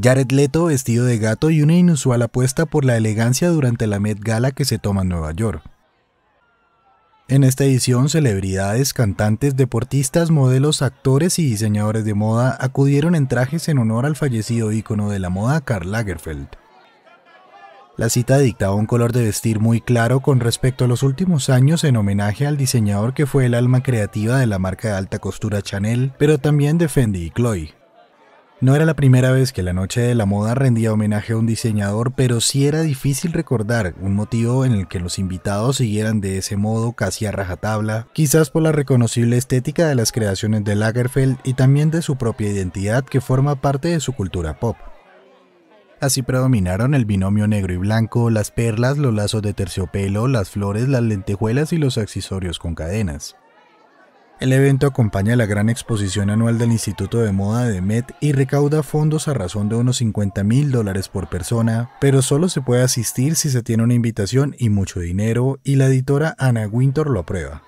Jared Leto vestido de gato y una inusual apuesta por la elegancia durante la Met Gala que se toma en Nueva York. En esta edición, celebridades, cantantes, deportistas, modelos, actores y diseñadores de moda acudieron en trajes en honor al fallecido ícono de la moda Karl Lagerfeld. La cita dictaba un color de vestir muy claro con respecto a los últimos años en homenaje al diseñador que fue el alma creativa de la marca de alta costura Chanel, pero también de Fendi y Chloe. No era la primera vez que la Noche de la Moda rendía homenaje a un diseñador, pero sí era difícil recordar un motivo en el que los invitados siguieran de ese modo casi a rajatabla, quizás por la reconocible estética de las creaciones de Lagerfeld y también de su propia identidad que forma parte de su cultura pop. Así predominaron el binomio negro y blanco, las perlas, los lazos de terciopelo, las flores, las lentejuelas y los accesorios con cadenas. El evento acompaña la gran exposición anual del Instituto de Moda de Met y recauda fondos a razón de unos 50 mil dólares por persona, pero solo se puede asistir si se tiene una invitación y mucho dinero, y la editora Anna Winter lo aprueba.